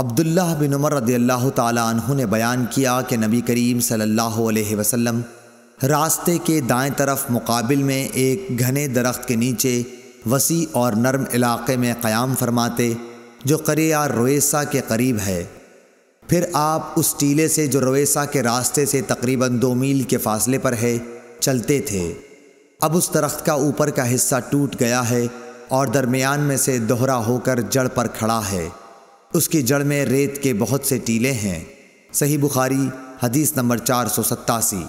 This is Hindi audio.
अब्दुल्ला बिन उमर रदी अल्लाह तु ने बयान किया कि नबी करीम सल्लल्लाहु अलैहि वसल्लम रास्ते के दाएं तरफ मुकाबिल में एक घने दरख्त के नीचे वसी और नरम इलाके में क़याम फरमाते जो करिया रोएसा के करीब है फिर आप उस टीले से जो रोएसा के रास्ते से तकरीबन दो मील के फासले पर है चलते थे अब उस दरख्त का ऊपर का हिस्सा टूट गया है और दरमियान में से दोहरा होकर जड़ पर खड़ा है उसकी जड़ में रेत के बहुत से टीले हैं सही बुखारी हदीस नंबर चार सौ सत्तासी